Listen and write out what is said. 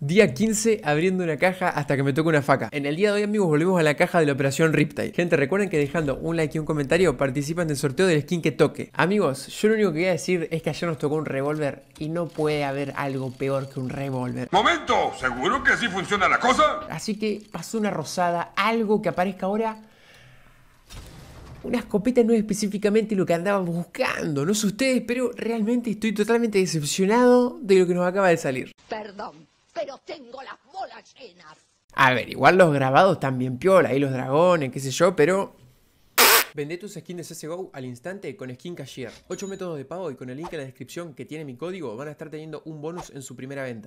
Día 15 abriendo una caja hasta que me toque una faca. En el día de hoy amigos volvemos a la caja de la operación Riptide. Gente recuerden que dejando un like y un comentario participan del sorteo del skin que toque. Amigos, yo lo único que voy a decir es que ayer nos tocó un revólver y no puede haber algo peor que un revólver. ¡Momento! ¿Seguro que así funciona la cosa? Así que pasó una rosada, algo que aparezca ahora... Una escopeta no es específicamente lo que andábamos buscando, no sé ustedes, pero realmente estoy totalmente decepcionado de lo que nos acaba de salir. Perdón, pero tengo las bolas llenas. A ver, igual los grabados también piola, y los dragones, qué sé yo, pero... Vende tus skins de CSGO al instante con Skin Cashier. 8 métodos de pago y con el link en la descripción que tiene mi código van a estar teniendo un bonus en su primera venta.